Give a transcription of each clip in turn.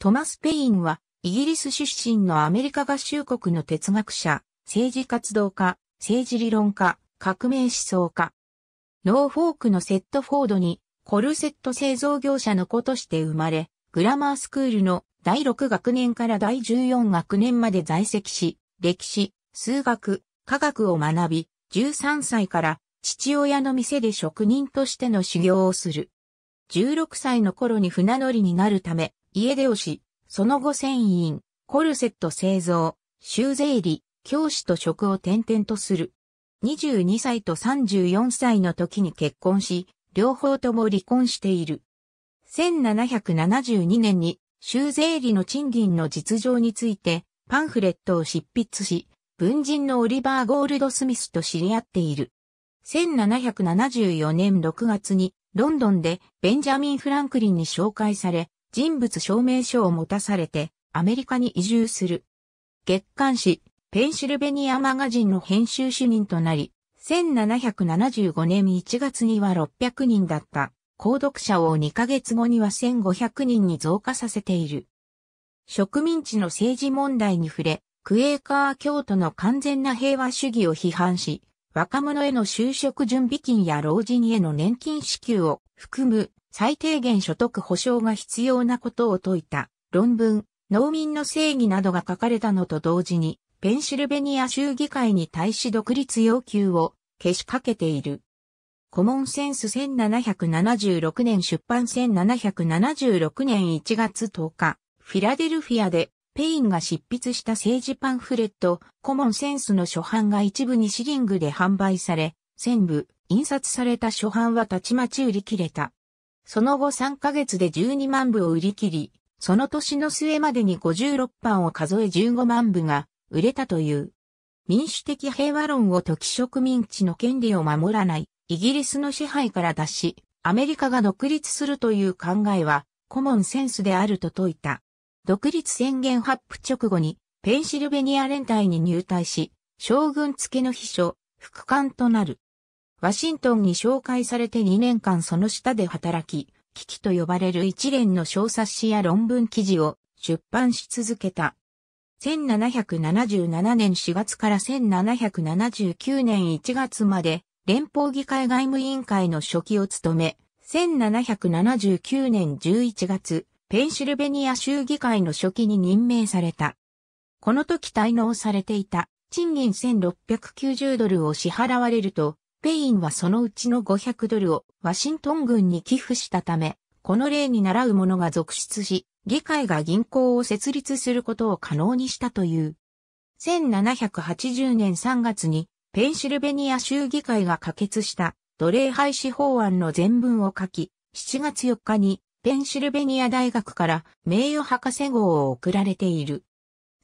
トマス・ペインは、イギリス出身のアメリカ合衆国の哲学者、政治活動家、政治理論家、革命思想家。ノーフォークのセットフォードに、コルセット製造業者の子として生まれ、グラマースクールの第6学年から第14学年まで在籍し、歴史、数学、科学を学び、13歳から父親の店で職人としての修行をする。16歳の頃に船乗りになるため、家出をし、その後船員、コルセット製造、修税理、教師と職を転々とする。22歳と34歳の時に結婚し、両方とも離婚している。1772年に州税理の賃金の実情についてパンフレットを執筆し、文人のオリバー・ゴールドスミスと知り合っている。1774年6月にロンドンでベンジャミン・フランクリンに紹介され、人物証明書を持たされてアメリカに移住する。月刊誌、ペンシルベニアマガジンの編集主任となり、1775年1月には600人だった、購読者を2ヶ月後には1500人に増加させている。植民地の政治問題に触れ、クエーカー教徒の完全な平和主義を批判し、若者への就職準備金や老人への年金支給を含む最低限所得保障が必要なことを説いた論文、農民の正義などが書かれたのと同時に、ペンシルベニア州議会に対し独立要求を消しかけている。コモンセンス1776年出版1776年1月10日、フィラデルフィアでペインが執筆した政治パンフレット、コモンセンスの初版が一部にシリングで販売され、全部、印刷された初版はたちまち売り切れた。その後3ヶ月で12万部を売り切り、その年の末までに56版を数え15万部が売れたという。民主的平和論を解き植民地の権利を守らないイギリスの支配から脱し、アメリカが独立するという考えはコモンセンスであると説いた。独立宣言発布直後にペンシルベニア連隊に入隊し、将軍付けの秘書、副官となる。ワシントンに紹介されて2年間その下で働き、危機と呼ばれる一連の小冊子や論文記事を出版し続けた。1777年4月から1779年1月まで連邦議会外務委員会の書記を務め、1779年11月、ペンシルベニア州議会の書記に任命された。この時滞納されていた賃金1690ドルを支払われると、ペインはそのうちの500ドルをワシントン軍に寄付したため、この例に習う者が続出し、議会が銀行を設立することを可能にしたという。1780年3月にペンシルベニア州議会が可決した奴隷廃止法案の全文を書き、7月4日にペンシルベニア大学から名誉博士号を贈られている。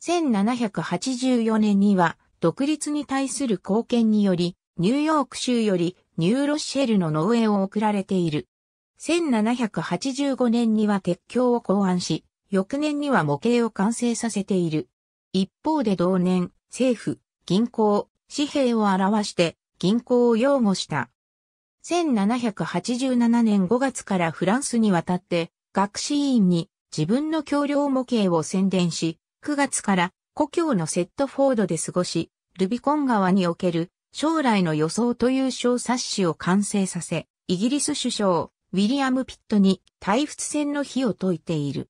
1784年には独立に対する貢献によりニューヨーク州よりニューロッシェルの農園を送られている。1785年には鉄橋を考案し、翌年には模型を完成させている。一方で同年、政府、銀行、紙幣を表して銀行を擁護した。1787年5月からフランスに渡って学士院に自分の橋梁模型を宣伝し、9月から故郷のセットフォードで過ごし、ルビコン川における将来の予想という小冊子を完成させ、イギリス首相、ウィリアム・ピットに対仏戦の火を解いている。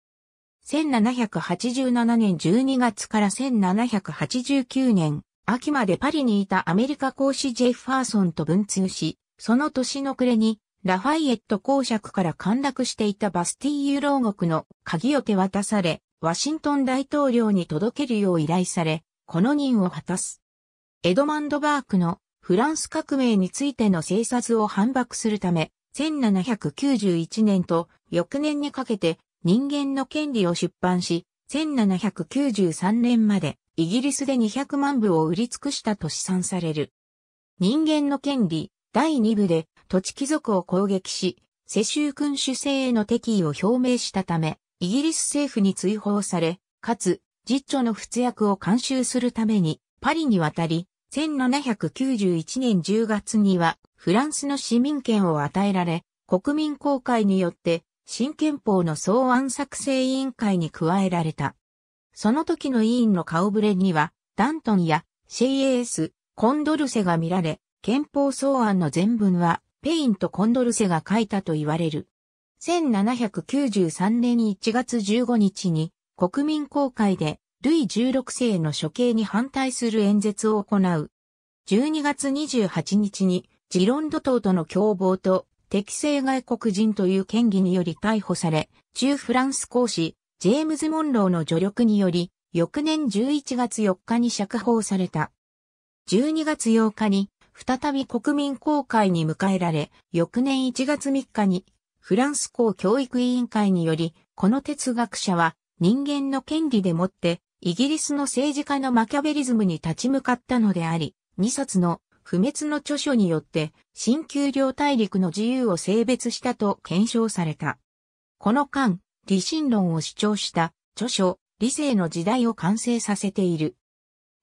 1787年12月から1789年、秋までパリにいたアメリカ公使ジェファーソンと文通し、その年の暮れに、ラファイエット公爵から陥落していたバスティーユ牢獄の鍵を手渡され、ワシントン大統領に届けるよう依頼され、この任を果たす。エドマンド・バークのフランス革命についての政策を反駁するため、1791年と翌年にかけて人間の権利を出版し、1793年までイギリスで200万部を売り尽くしたと試算される。人間の権利第2部で土地貴族を攻撃し、世襲君主制への敵意を表明したため、イギリス政府に追放され、かつ、実著の仏訳を監修するためにパリに渡り、1791年10月にはフランスの市民権を与えられ、国民公開によって新憲法の草案作成委員会に加えられた。その時の委員の顔ぶれには、ダントンや CAS、コンドルセが見られ、憲法草案の全文は、ペインとコンドルセが書いたと言われる。1793年1月15日に、国民公開でルイ16世の処刑に反対する演説を行う。12月28日にジロンド島との共謀と適正外国人という権威により逮捕され、中フランス公使、ジェームズ・モンローの助力により、翌年11月4日に釈放された。12月8日に再び国民公開に迎えられ、翌年1月3日にフランス公教育委員会により、この哲学者は人間の権利でもってイギリスの政治家のマキャベリズムに立ち向かったのであり、2冊の不滅の著書によって、新旧領大陸の自由を性別したと検証された。この間、理心論を主張した著書、理性の時代を完成させている。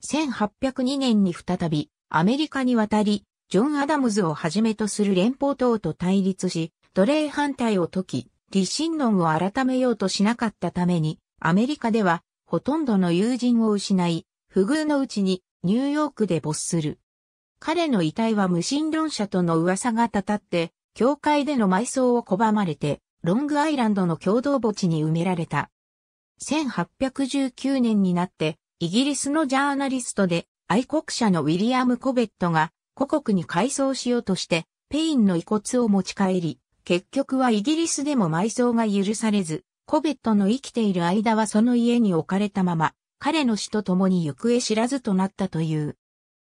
1802年に再び、アメリカに渡り、ジョン・アダムズをはじめとする連邦党と対立し、奴隷反対を解き、理心論を改めようとしなかったために、アメリカではほとんどの友人を失い、不遇のうちにニューヨークで没する。彼の遺体は無神論者との噂がたたって、教会での埋葬を拒まれて、ロングアイランドの共同墓地に埋められた。1819年になって、イギリスのジャーナリストで愛国者のウィリアム・コベットが故国に改装しようとして、ペインの遺骨を持ち帰り、結局はイギリスでも埋葬が許されず、コベットの生きている間はその家に置かれたまま、彼の死と共に行方知らずとなったという。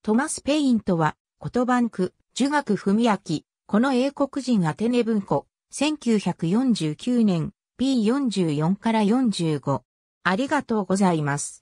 トマス・ペインとは、言葉んく、儒学文明、この英国人アテネ文庫、1949年、P44 から45。ありがとうございます。